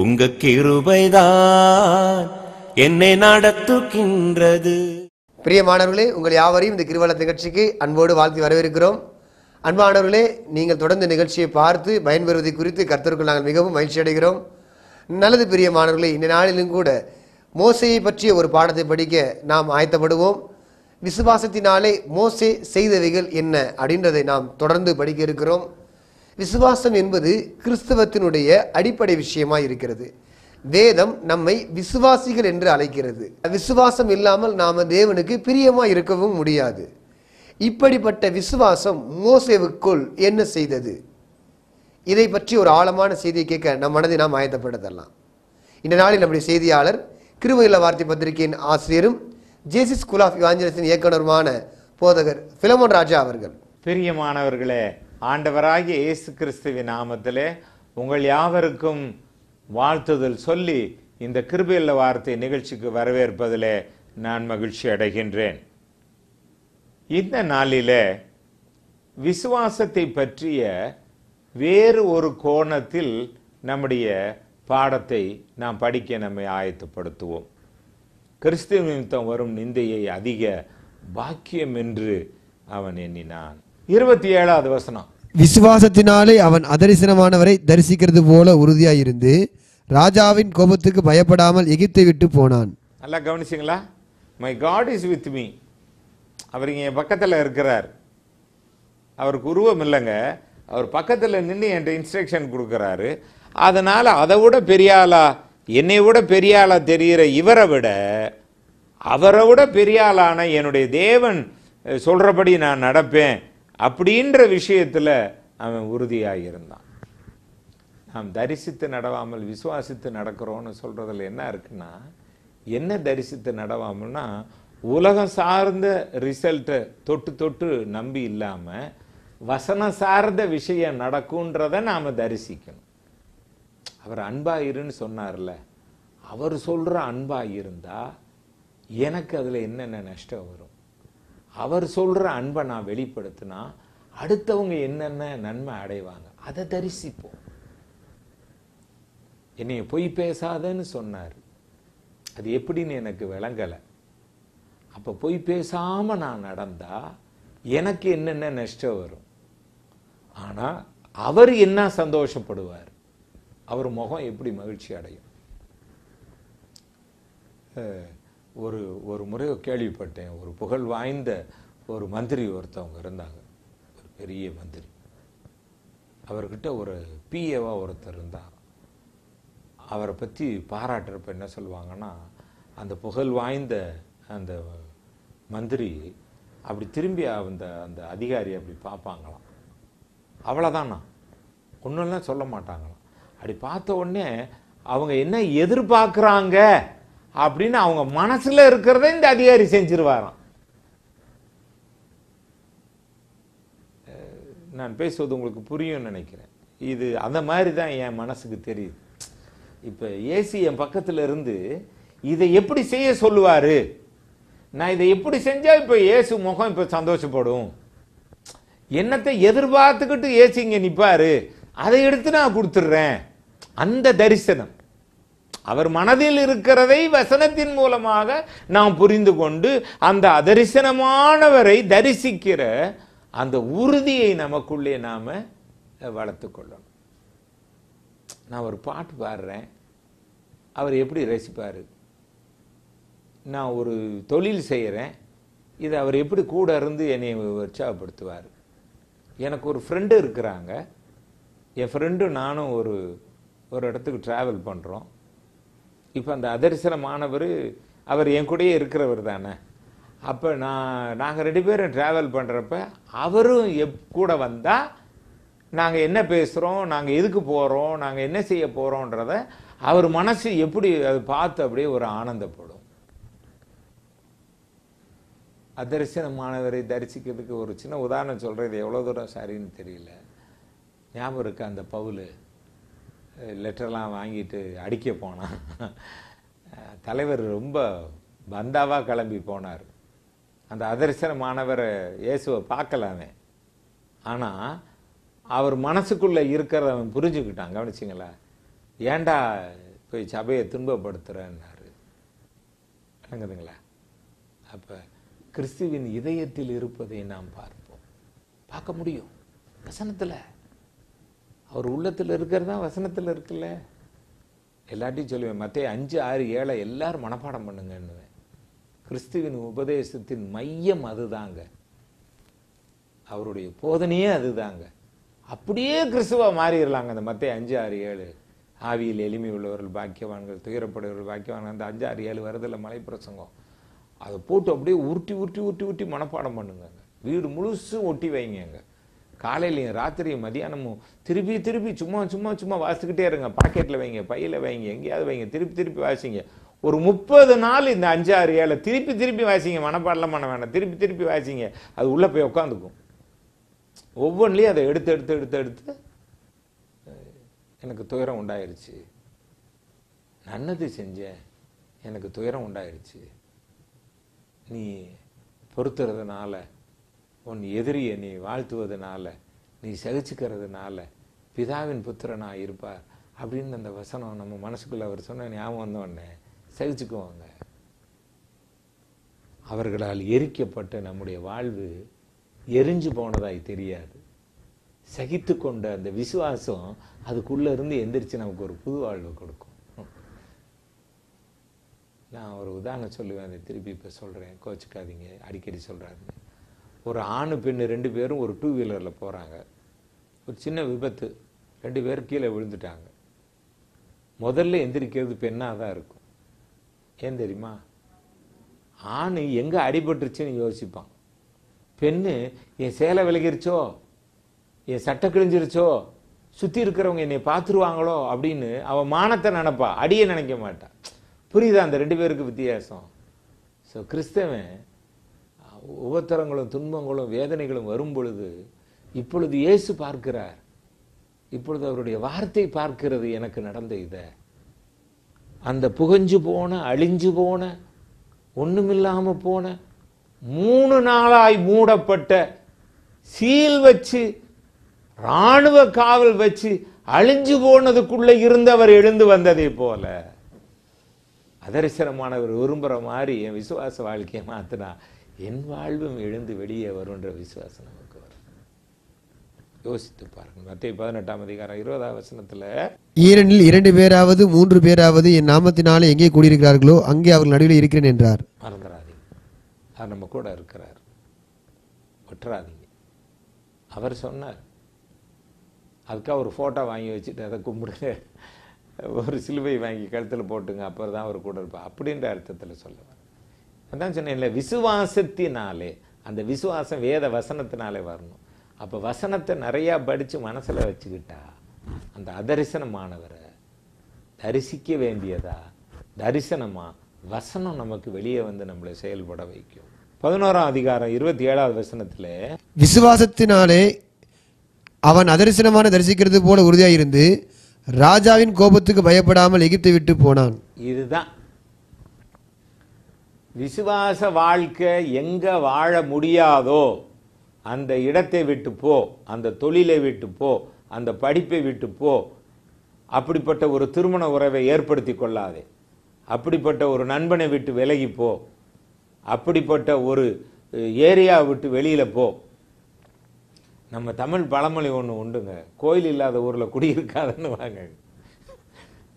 உங்கள் கிருபைதான் என்னை நடத்துகின்றது பிரியமானவர்களே உங்கள் யாவரையும் இந்த கிருவல நிகழ்ச்சிக்கு அன்போடு வாழ்த்து வரவேற்கிறோம் அன்பானவர்களே நீங்கள் தொடர்ந்து நிகழ்ச்சியை பார்த்து பயன்பெறுவதை குறித்து கருத்தருக்கு நாங்கள் மிகவும் மகிழ்ச்சி அடைகிறோம் நல்லது பிரியமானவர்களே இந்த நாளிலும் கூட மோசையை பற்றிய ஒரு பாடத்தை படிக்க நாம் ஆயத்தப்படுவோம் விசுவாசத்தினாலே மோசே செய்தவைகள் என்ன அப்படின்றதை நாம் தொடர்ந்து படிக்க இருக்கிறோம் விசுவாசம் என்பது கிறிஸ்தவத்தினுடைய அடிப்படை விஷயமா இருக்கிறது வேதம் நம்மை விசுவாசிகள் என்று அழைக்கிறது விசுவாசம் இல்லாமல் நாம் தேவனுக்கு பிரியமாக இருக்கவும் முடியாது இப்படிப்பட்ட விசுவாசம் மோசேவுக்குள் என்ன செய்தது இதை பற்றி ஒரு ஆழமான செய்தியை கேட்க நம் மனதை நாம் ஆயத்தப்படுத்தலாம் இந்த நாளில் நம்முடைய செய்தியாளர் கிருமயில வார்த்தை பத்திரிகையின் ஆசிரியரும் ஜேசிஸ் ஸ்கூல் ஆஃப் இவாஞ்சலிஸின் இயக்குனருமான போதகர் பிலமோன் ராஜா அவர்கள் பிரியமானவர்களே ஆண்டவராகிய இயேசு கிறிஸ்துவின் நாமத்திலே உங்கள் யாவருக்கும் வாழ்த்துதல் சொல்லி இந்த கிருபையுள்ள வார்த்தை நிகழ்ச்சிக்கு வரவேற்பதிலே நான் மகிழ்ச்சி அடைகின்றேன் இந்த நாளில விசுவாசத்தை பற்றிய வேறு ஒரு கோணத்தில் நம்முடைய பாடத்தை நாம் படிக்க நம்மை ஆயத்தப்படுத்துவோம் கிறிஸ்துவ நிமித்தம் வரும் நிந்தையை அதிக பாக்கியம் என்று அவன் எண்ணினான் இருபத்தி ஏழாவது வசனம் விசுவாசத்தினாலே அவன் அதரிசனமானவரை தரிசிக்கிறது போல உறுதியாயிருந்து ராஜாவின் கோபத்துக்கு பயப்படாமல் எகிப்தை விட்டு போனான் நல்லா கவனிச்சிங்களா my God is with me அவர் இங்கே என் பக்கத்தில் இருக்கிறார் அவருக்கு உருவம் இல்லைங்க அவர் பக்கத்தில் நின்று என்கிட்ட இன்ஸ்ட்ரக்ஷன் கொடுக்குறாரு அதனால் அதை விட பெரிய ஆளா என்னை விட பெரிய ஆளா தெரிகிற இவரை விட அவரை விட பெரிய ஆளான என்னுடைய தேவன் சொல்கிறபடி நான் நடப்பேன் அப்படின்ற விஷயத்தில் அவன் உறுதியாக இருந்தான் நாம் தரிசித்து நடவாமல் விசுவாசித்து நடக்கிறோன்னு சொல்கிறதுல என்ன இருக்குன்னா என்ன தரிசித்து நடவாமல்னா உலகம் சார்ந்த ரிசல்ட்டை தொட்டு தொட்டு நம்பி இல்லாமல் வசனம் சார்ந்த விஷயம் நடக்குன்றதை நாம் தரிசிக்கணும் அவர் அன்பாக இருன்னு சொன்னார்ல அவர் சொல்கிற அன்பாக இருந்தால் எனக்கு அதில் என்னென்ன நஷ்டம் வரும் அவர் சொல்கிற அன்பை நான் வெளிப்படுத்தினா அடுத்தவங்க என்னென்ன நன்மை அடைவாங்க அதை தரிசிப்போம் என்னைய பொய் பேசாதன்னு சொன்னார் அது எப்படின்னு எனக்கு விளங்கலை அப்போ பொய் பேசாமல் நான் நடந்தால் எனக்கு என்னென்ன நஷ்டம் வரும் ஆனால் அவர் என்ன சந்தோஷப்படுவார் அவர் முகம் எப்படி மகிழ்ச்சி அடையும் ஒரு ஒரு முறை கேள்விப்பட்டேன் ஒரு புகழ் வாய்ந்த ஒரு மந்திரி ஒருத்தவங்க இருந்தாங்க ஒரு பெரிய மந்திரி அவர்கிட்ட ஒரு பிஏவாக ஒருத்தர் இருந்தார் அவரை பற்றி பாராட்டுறப்ப என்ன சொல்லுவாங்கன்னா அந்த புகழ் வாய்ந்த அந்த மந்திரி அப்படி திரும்பி அந்த அந்த அதிகாரி அப்படி பார்ப்பாங்களாம் அவ்வளோதானா ஒன்றும்லாம் சொல்ல மாட்டாங்களாம் அப்படி பார்த்த உடனே அவங்க என்ன எதிர்பார்க்குறாங்க அப்படின்னு அவங்க மனசுல இருக்கிறத இந்த அதிகாரி செஞ்சிருவாராம் நான் பேசுவது உங்களுக்கு புரியும் நினைக்கிறேன் இது அந்த மாதிரி தான் என் மனசுக்கு தெரியுது இப்போ ஏசி என் பக்கத்தில் இருந்து இதை எப்படி செய்ய சொல்லுவார் நான் இதை எப்படி செஞ்சால் இப்போ ஏசு முகம் இப்போ சந்தோஷப்படும் என்னத்தை எதிர்பார்த்துக்கிட்டு ஏசி இங்கே நிற்பார் அதை எடுத்து நான் கொடுத்துட்றேன் அந்த தரிசனம் அவர் மனதில் இருக்கிறதை வசனத்தின் மூலமாக நாம் புரிந்து கொண்டு அந்த அதரிசனமானவரை தரிசிக்கிற அந்த உறுதியை நமக்குள்ளே நாம் வளர்த்து கொள்ளணும் நான் ஒரு பாட்டு பாடுறேன் அவர் எப்படி ரசிப்பார் நான் ஒரு தொழில் செய்கிறேன் இது அவர் எப்படி கூட இருந்து என்னை உற்சாகப்படுத்துவார் எனக்கு ஒரு ஃப்ரெண்டு இருக்கிறாங்க என் ஃப்ரெண்டு நானும் ஒரு ஒரு இடத்துக்கு ட்ராவல் பண்ணுறோம் இப்போ அந்த மாணவர் அவர் என் கூடயே இருக்கிறவர் தானே அப்போ நான் நாங்கள் ரெண்டு பேரும் ட்ராவல் பண்ணுறப்ப அவரும் எப் கூட வந்தால் நாங்கள் என்ன பேசுகிறோம் நாங்கள் எதுக்கு போகிறோம் நாங்கள் என்ன செய்ய போகிறோன்றத அவர் மனசு எப்படி அது பார்த்து அப்படியே ஒரு ஆனந்தப்படும் மாணவரை தரிசிக்கிறதுக்கு ஒரு சின்ன உதாரணம் சொல்கிறது எவ்வளோ தூரம் சரின்னு தெரியல ஞாபகம் இருக்கு அந்த பவுல் லெட்டர்லாம் வாங்கிட்டு அடிக்க போனான் தலைவர் ரொம்ப பந்தாவாக கிளம்பி போனார் அந்த அதரிசனமானவர் இயேசுவை பார்க்கலாமே ஆனால் அவர் மனசுக்குள்ளே இருக்கிறத அவன் புரிஞ்சுக்கிட்டான் கவனிச்சிங்களா ஏண்டா போய் சபையை துன்பப்படுத்துகிறேன்னாரு விளங்குதுங்களா அப்போ கிறிஸ்துவின் இதயத்தில் இருப்பதை நாம் பார்ப்போம் பார்க்க முடியும் வசனத்தில் அவர் உள்ளத்தில் இருக்கிறது தான் வசனத்தில் இருக்குல்ல எல்லாட்டையும் சொல்லுவேன் மற்ற அஞ்சு ஆறு ஏழை எல்லாரும் மனப்பாடம் பண்ணுங்கன்னு கிறிஸ்துவின் உபதேசத்தின் மையம் அதுதாங்க அவருடைய போதனையே அதுதாங்க அப்படியே கிறிஸ்துவாக மாறிடலாங்க அந்த மற்ற அஞ்சு ஆறு ஏழு ஆவியில் எளிமை உள்ளவர்கள் பாக்கியவான்கள் துயரப்படுவர்கள் பாக்கியவான்கள் அந்த அஞ்சு ஆறு ஏழு வருதில் மலை பிரசங்கம் அதை போட்டு அப்படியே உருட்டி உருட்டி உருட்டி உருட்டி மனப்பாடம் பண்ணுங்க வீடு முழுசும் ஒட்டி வைங்க காலையிலையும் ராத்திரியும் மதியானமும் திருப்பி திருப்பி சும்மா சும்மா சும்மா வாசிக்கிட்டே இருங்க பாக்கெட்டில் வைங்க பையில் வைங்க எங்கேயாவது வைங்க திருப்பி திருப்பி வாசிங்க ஒரு முப்பது நாள் இந்த அஞ்சாறு ஏழை திருப்பி திருப்பி வாசிங்க மனப்பாடலாம் பண்ண வேணாம் திருப்பி திருப்பி வாசிங்க அது உள்ளே போய் உட்காந்துக்கும் ஒவ்வொன்றிலையும் அதை எடுத்து எடுத்து எடுத்து எடுத்து எனக்கு துயரம் உண்டாயிருச்சு நல்லது செஞ்சேன் எனக்கு துயரம் உண்டாயிருச்சு நீ பொறுத்துறதுனால உன் எதிரியை நீ வாழ்த்துவதனால நீ சகிச்சுக்கிறதுனால பிதாவின் புத்திரனாக இருப்பார் அப்படின்னு அந்த வசனம் நம்ம மனசுக்குள்ளே அவர் சொன்ன ஞாபகம் வந்தோடனே சகிச்சுக்குவாங்க அவர்களால் எரிக்கப்பட்ட நம்முடைய வாழ்வு எரிஞ்சு போனதாய் தெரியாது சகித்து கொண்ட அந்த விசுவாசம் அதுக்குள்ளே இருந்து எந்திரிச்சு நமக்கு ஒரு புது வாழ்வு கொடுக்கும் நான் ஒரு உதாரணம் சொல்லுவேன் அதை திருப்பி இப்போ சொல்கிறேன் கோச்சிக்காதீங்க அடிக்கடி சொல்கிறாரு ஒரு ஆணு பெண்ணு ரெண்டு பேரும் ஒரு டூ வீலரில் போகிறாங்க ஒரு சின்ன விபத்து ரெண்டு பேரும் கீழே விழுந்துட்டாங்க முதல்ல எந்திரிக்கிறது பெண்ணாக தான் இருக்கும் ஏன் தெரியுமா ஆண் எங்கே அடிபட்டுருச்சுன்னு யோசிப்பான் பெண்ணு என் சேலை விலகிருச்சோ என் சட்டை கிழிஞ்சிருச்சோ சுற்றி இருக்கிறவங்க என்னை பார்த்துருவாங்களோ அப்படின்னு அவன் மானத்தை நினப்பா அடியை நினைக்க மாட்டான் புரியுதா அந்த ரெண்டு பேருக்கு வித்தியாசம் ஸோ கிறிஸ்தவன் உபத்திரங்களும் துன்பங்களும் வேதனைகளும் வரும் பொழுது இப்பொழுது இயேசு பார்க்கிறார் இப்பொழுது அவருடைய வார்த்தை பார்க்கிறது எனக்கு நடந்த இதை அந்த புகஞ்சு போன அழிஞ்சு போன ஒன்றுமில்லாமல் போன மூணு நாளாய் மூடப்பட்ட சீல் வச்சு இராணுவ காவல் வச்சு அழிஞ்சு போனதுக்குள்ளே இருந்தவர் எழுந்து வந்ததை போல அதரிசனமானவர் விரும்புகிற மாதிரி என் விசுவாச வாழ்க்கையை மாற்றினா என் வாழ்வும் எழுந்து வெளியே வருன்ற விசுவாசம் நமக்கு வரும் யோசித்து பாருங்கள் மத்திய பதினெட்டாம் அதிகாரம் இருபதாம் வசனத்தில் ஈரனில் இரண்டு பேராவது மூன்று பேராவது என் நாமத்தினாலே எங்கே கூடியிருக்கிறார்களோ அங்கே அவர்கள் நடுவில் இருக்கிறேன் என்றார் மறந்துடாதீங்க அவர் நம்ம கூட இருக்கிறார் ஒற்றாதீங்க அவர் சொன்னார் அதுக்காக ஒரு ஃபோட்டோ வாங்கி வச்சுட்டு அதை கும்பிடுங்க ஒரு சிலுவை வாங்கி கழுத்தில் போட்டுங்க அப்புறம் தான் அவர் கூட இருப்பார் அப்படின்ற அர்த்தத்தில் சொல்லுவார் அதான் இல்லை விசுவாசத்தினாலே அந்த விசுவாசம் வேத வசனத்தினாலே வரணும் அப்போ வசனத்தை நிறையா படித்து மனசில் வச்சுக்கிட்டா அந்த அதரிசனமானவரை தரிசிக்க வேண்டியதா தரிசனமாக வசனம் நமக்கு வெளியே வந்து நம்மளை செயல்பட வைக்கும் பதினோராம் அதிகாரம் இருபத்தி ஏழாவது வசனத்தில் விசுவாசத்தினாலே அவன் அதரிசனமான தரிசிக்கிறது போல உறுதியாக இருந்து ராஜாவின் கோபத்துக்கு பயப்படாமல் எகிப்தை விட்டு போனான் இதுதான் விசுவாச வாழ்க்கை எங்கே வாழ முடியாதோ அந்த இடத்தை விட்டு போ அந்த தொழிலை விட்டு போ அந்த படிப்பை விட்டு போ அப்படிப்பட்ட ஒரு திருமண உறவை ஏற்படுத்தி கொள்ளாதே அப்படிப்பட்ட ஒரு நண்பனை விட்டு விலகி போ அப்படிப்பட்ட ஒரு ஏரியா விட்டு வெளியில் போ நம்ம தமிழ் பழமொழி ஒன்று உண்டுங்க கோயில் இல்லாத ஊரில் குடியிருக்காதுன்னு வாங்க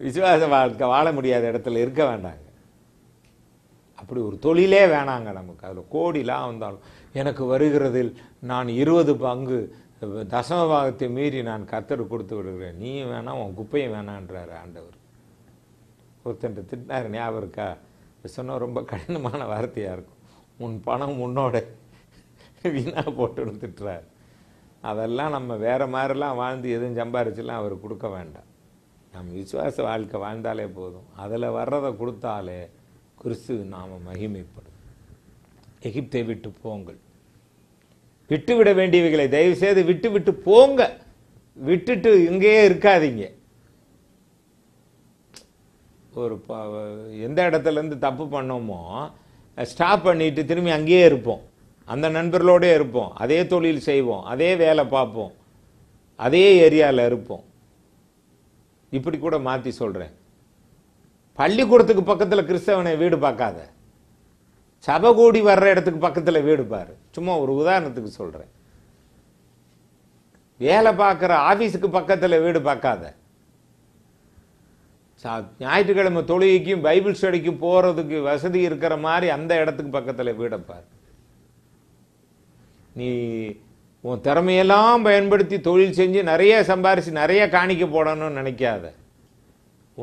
விசுவாச வாழ்க்கை வாழ முடியாத இடத்துல இருக்க வேண்டாங்க அப்படி ஒரு தொழிலே வேணாங்க நமக்கு அதில் கோடிலாம் வந்தாலும் எனக்கு வருகிறதில் நான் இருபது பங்கு தசம பாகத்தை மீறி நான் கத்தர் கொடுத்து விடுகிறேன் நீ வேணாம் உன் குப்பையும் வேணான்றார் ஆண்டவர் ஒருத்தன் திட்டினார் ஞாபகம் இருக்கா சொன்னால் ரொம்ப கடினமான வார்த்தையாக இருக்கும் உன் பணம் உன்னோட வீணாக போட்டுன்னு திட்டுறார் அதெல்லாம் நம்ம வேறு மாதிரிலாம் வாழ்ந்து எதுவும் சம்பாரிச்சுலாம் அவர் கொடுக்க வேண்டாம் நம்ம விசுவாச வாழ்க்கை வாழ்ந்தாலே போதும் அதில் வர்றதை கொடுத்தாலே கிறிஸ்து நாம மகிமைப்படும் எகிப்தை விட்டு போங்கள் விட்டுவிட வேண்டியவைகளை தயவு செய்து விட்டு விட்டு போங்க விட்டுட்டு இங்கேயே இருக்காதீங்க ஒரு எந்த இடத்துலேருந்து தப்பு பண்ணோமோ ஸ்டாப் பண்ணிட்டு திரும்பி அங்கேயே இருப்போம் அந்த நண்பர்களோடே இருப்போம் அதே தொழில் செய்வோம் அதே வேலை பார்ப்போம் அதே ஏரியாவில் இருப்போம் இப்படி கூட மாற்றி சொல்கிறேன் பள்ளிக்கூடத்துக்கு பக்கத்தில் கிறிஸ்தவனை வீடு பார்க்காத சபை கூடி வர்ற இடத்துக்கு பக்கத்தில் வீடு பாரு சும்மா ஒரு உதாரணத்துக்கு சொல்கிறேன் வேலை பார்க்குற ஆஃபீஸுக்கு பக்கத்தில் வீடு பார்க்காத ஞாயிற்றுக்கிழமை தொழுகைக்கும் பைபிள் ஸ்டடிக்கும் போகிறதுக்கு வசதி இருக்கிற மாதிரி அந்த இடத்துக்கு பக்கத்தில் வீடைப்பார் நீ உன் திறமையெல்லாம் பயன்படுத்தி தொழில் செஞ்சு நிறைய சம்பாரித்து நிறைய காணிக்க போடணும்னு நினைக்காத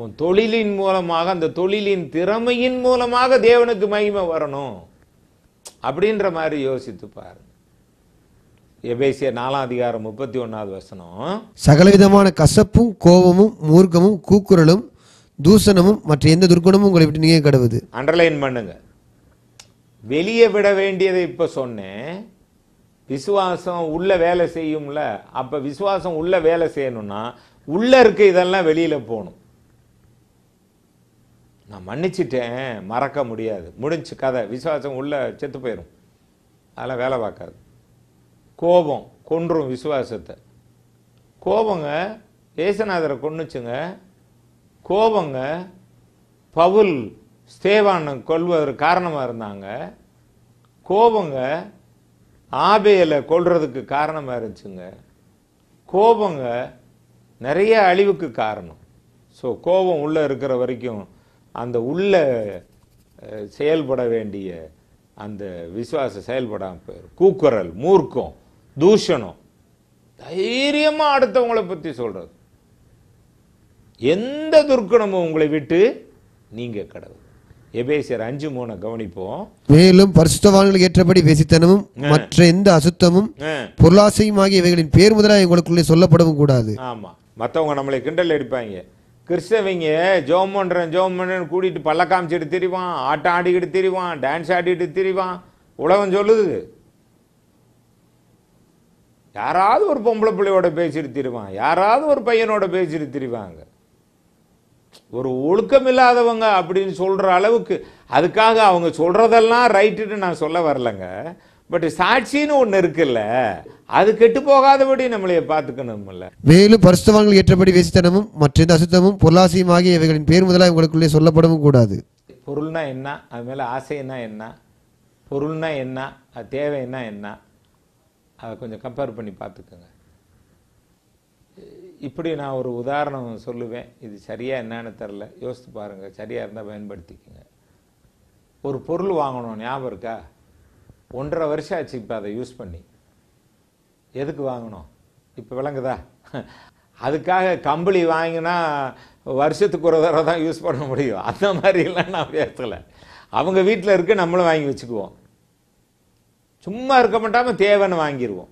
உன் தொழிலின் மூலமாக அந்த தொழிலின் திறமையின் மூலமாக தேவனுக்கு மகிமை வரணும் அப்படின்ற மாதிரி யோசித்து பாருங்க எபேசிய நாலாம் அதிகாரம் முப்பத்தி ஒன்றாவது வசனம் சகலவிதமான கசப்பும் கோபமும் மூர்க்கமும் கூக்குரலும் தூசணமும் மற்ற எந்த துர்க்குணமும் உங்களை விட்டு நீங்க கடவுது அண்டர்லைன் பண்ணுங்க வெளியே விட வேண்டியதை இப்போ சொன்னேன் விசுவாசம் உள்ள வேலை செய்யும்ல அப்போ விசுவாசம் உள்ள வேலை செய்யணும்னா உள்ள இருக்க இதெல்லாம் வெளியில் போகணும் நான் மன்னிச்சிட்டேன் மறக்க முடியாது முடிஞ்சு கதை விசுவாசம் உள்ளே செத்து போயிடும் அதெல்லாம் வேலை பார்க்காது கோபம் கொன்றும் விசுவாசத்தை கோபங்க ஏசநாதரை கொன்னுச்சுங்க கோபங்க பவுல் ஸ்தேவானம் கொள்வதற்கு காரணமாக இருந்தாங்க கோபங்க ஆபேலை கொள்றதுக்கு காரணமாக இருந்துச்சுங்க கோபங்க நிறைய அழிவுக்கு காரணம் ஸோ கோபம் உள்ளே இருக்கிற வரைக்கும் அந்த உள்ள செயல்பட வேண்டிய அந்த விசுவாச செயல்படாமல் போயிடும் கூக்குரல் மூர்க்கம் தூஷணம் தைரியமாக அடுத்தவங்களை பற்றி சொல்கிறது எந்த துர்க்கணமும் உங்களை விட்டு நீங்க கடவுள் எபேசியர் அஞ்சு மூணு கவனிப்போம் மேலும் பரிசுத்தவான்களுக்கு ஏற்றபடி வெசித்தனமும் மற்ற எந்த அசுத்தமும் பொருளாசையும் ஆகிய இவைகளின் பேர் முதலாக எங்களுக்குள்ளே சொல்லப்படவும் கூடாது ஆமா மற்றவங்க நம்மளை கிண்டல் எடுப்பாங்க கிறிஸ்தவங்க ஜோம் பண்ணுறேன் ஜோம் பண்ணுறேன் கூட்டிகிட்டு பல்ல காமிச்சிட்டு திரிவான் ஆட்டம் ஆடிக்கிட்டு திரிவான் டான்ஸ் ஆடிக்கிட்டு திரிவான் உலகம் சொல்லுது யாராவது ஒரு பொம்பளை பிள்ளையோட பேசிட்டு திரிவான் யாராவது ஒரு பையனோட பேசிட்டு திரிவாங்க ஒரு ஒழுக்கம் இல்லாதவங்க அப்படின்னு சொல்கிற அளவுக்கு அதுக்காக அவங்க சொல்கிறதெல்லாம் ரைட்டுன்னு நான் சொல்ல வரலங்க பட் சாட்சின்னு ஒன்று இருக்குல்ல அது கெட்டு போகாதபடி நம்மளைய பார்த்துக்கணும்ல மேலும் பரிசுத்தவான்கள் ஏற்றபடி வேசித்தனமும் மற்ற அசுத்தமும் பொருளாசியும் ஆகிய இவைகளின் பேர் முதலாக உங்களுக்குள்ளே சொல்லப்படவும் கூடாது பொருள்னா என்ன அது மேலே ஆசைன்னா என்ன பொருள்னா என்ன அது தேவைன்னா என்ன அதை கொஞ்சம் கம்பேர் பண்ணி பார்த்துக்கோங்க இப்படி நான் ஒரு உதாரணம் சொல்லுவேன் இது சரியாக என்னன்னு தெரில யோசித்து பாருங்கள் சரியாக இருந்தால் பயன்படுத்திக்கோங்க ஒரு பொருள் வாங்கணும் ஞாபகம் இருக்கா ஒன்றரை வருஷம் ஆச்சு இப்போ அதை யூஸ் பண்ணி எதுக்கு வாங்கணும் இப்போ விளங்குதா அதுக்காக கம்பளி வாங்கினா வருஷத்துக்கு ஒரு தடவை தான் யூஸ் பண்ண முடியும் அந்த மாதிரிலாம் நான் பேசலை அவங்க வீட்டில் இருக்க நம்மளும் வாங்கி வச்சுக்குவோம் சும்மா இருக்க மாட்டாமல் தேவைன்னு வாங்கிடுவோம்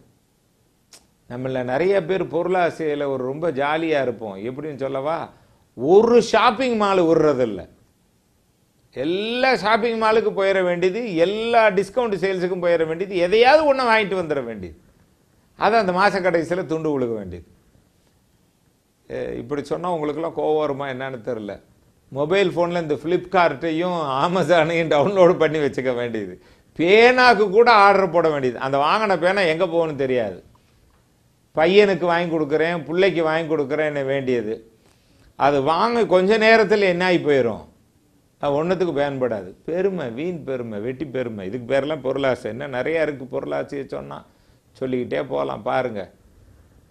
நம்மள நிறைய பேர் பொருளாசையில் ஒரு ரொம்ப ஜாலியாக இருப்போம் எப்படின்னு சொல்லவா ஒரு ஷாப்பிங் மால் விடுறதில்லை எல்லா ஷாப்பிங் மாலுக்கு போயிட வேண்டியது எல்லா டிஸ்கவுண்ட் சேல்ஸுக்கும் போயிட வேண்டியது எதையாவது ஒன்று வாங்கிட்டு வந்துட வேண்டியது அது அந்த மாத கடைசியில் துண்டு விழுக வேண்டியது இப்படி சொன்னால் உங்களுக்கெல்லாம் கோவம் வருமா என்னன்னு தெரில மொபைல் ஃபோனில் இந்த ஃப்ளிப்கார்ட்டையும் அமேசானையும் டவுன்லோடு பண்ணி வச்சுக்க வேண்டியது பேனாக்கு கூட ஆர்டர் போட வேண்டியது அந்த வாங்கின பேனா எங்கே போகணும்னு தெரியாது பையனுக்கு வாங்கி கொடுக்குறேன் பிள்ளைக்கு வாங்கி கொடுக்குறேன்னு வேண்டியது அது வாங்க கொஞ்ச நேரத்தில் என்ன ஆகி போயிடும் அது ஒன்றுத்துக்கு பயன்படாது பெருமை வீண் பெருமை வெட்டி பெருமை இதுக்கு பேரெல்லாம் பொருளாசை என்ன நிறையா இருக்குது பொருளாசையை சொன்னால் சொல்லிக்கிட்டே போகலாம் பாருங்கள்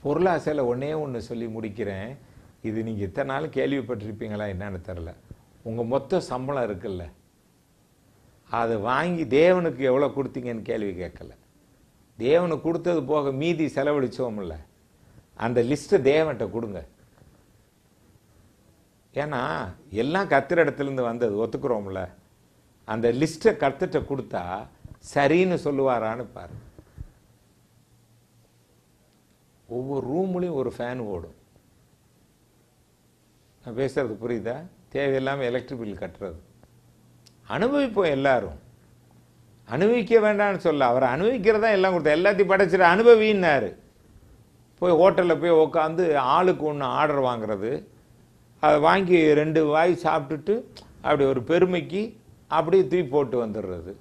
பொருளாசையில் ஒன்றே ஒன்று சொல்லி முடிக்கிறேன் இது நீங்கள் இத்தனை நாள் கேள்விப்பட்டிருப்பீங்களா என்னன்னு தெரில உங்கள் மொத்த சம்பளம் இருக்குல்ல அதை வாங்கி தேவனுக்கு எவ்வளோ கொடுத்தீங்கன்னு கேள்வி கேட்கல தேவனுக்கு கொடுத்தது போக மீதி செலவழிச்சோம்ல அந்த லிஸ்ட்டை தேவன்கிட்ட கொடுங்க ஏன்னா எல்லாம் கத்துற இடத்துலேருந்து வந்தது ஒத்துக்கிறோம்ல அந்த லிஸ்ட்டை கர்த்தட்ட கொடுத்தா சரின்னு சொல்லுவாரான்னு பாரு ஒவ்வொரு ரூம்லேயும் ஒரு ஃபேன் ஓடும் நான் பேசுகிறது புரியுதா தேவையில்லாமல் எலக்ட்ரிக் பில் கட்டுறது அனுபவிப்போம் எல்லாரும் அனுபவிக்க வேண்டாம்னு சொல்ல அவர் அனுபவிக்கிறதா எல்லாம் கொடுத்தா எல்லாத்தையும் படைச்சிட அனுபவின்னாரு போய் ஹோட்டலில் போய் உட்காந்து ஆளுக்கு ஒன்று ஆர்டர் வாங்குறது அதை வாங்கி ரெண்டு வாய் சாப்பிட்டுட்டு அப்படி ஒரு பெருமைக்கு அப்படியே தூக்கி போட்டு வந்துடுறது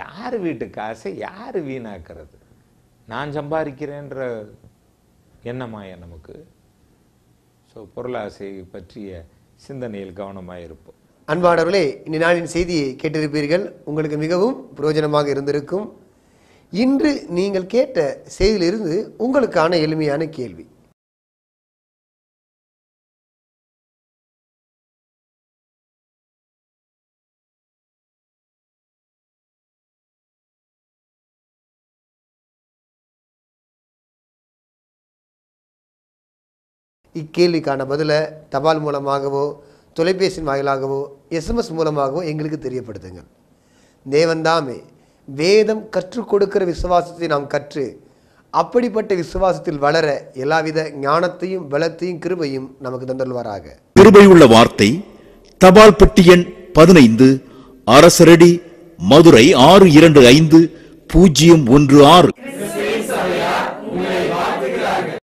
யார் வீட்டு காசை யார் வீணாக்கிறது நான் சம்பாதிக்கிறேன்ற எண்ணமாக நமக்கு ஸோ பொருளாசை பற்றிய சிந்தனையில் கவனமாக இருப்போம் அன்பானவர்களே இந்த நாளின் செய்தியை கேட்டிருப்பீர்கள் உங்களுக்கு மிகவும் பிரயோஜனமாக இருந்திருக்கும் இன்று நீங்கள் கேட்ட செய்தியிலிருந்து உங்களுக்கான எளிமையான கேள்வி இக்கேள்விக்கான பதிலை தபால் மூலமாகவோ தொலைபேசி வாயிலாகவோ எஸ்எம்எஸ் மூலமாகவோ எங்களுக்கு தெரியப்படுத்துங்கள் தேவன்தாமே வேதம் கற்றுக் கொடுக்கிற விசுவாசத்தை நாம் கற்று அப்படிப்பட்ட விசுவாசத்தில் வளர எல்லாவித ஞானத்தையும் வளத்தையும் கிருபையும் நமக்கு தந்தல்வாராக கிருபையுள்ள உள்ள வார்த்தை தபால் பெட்டி எண் பதினைந்து அரசரடி மதுரை ஆறு இரண்டு ஐந்து பூஜ்ஜியம் ஒன்று ஆறு